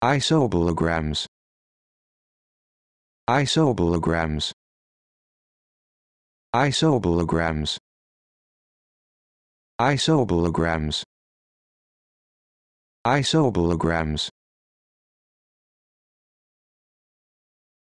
Isobilograms. Isobilograms. Isobilograms. Isobilograms. Isobilograms.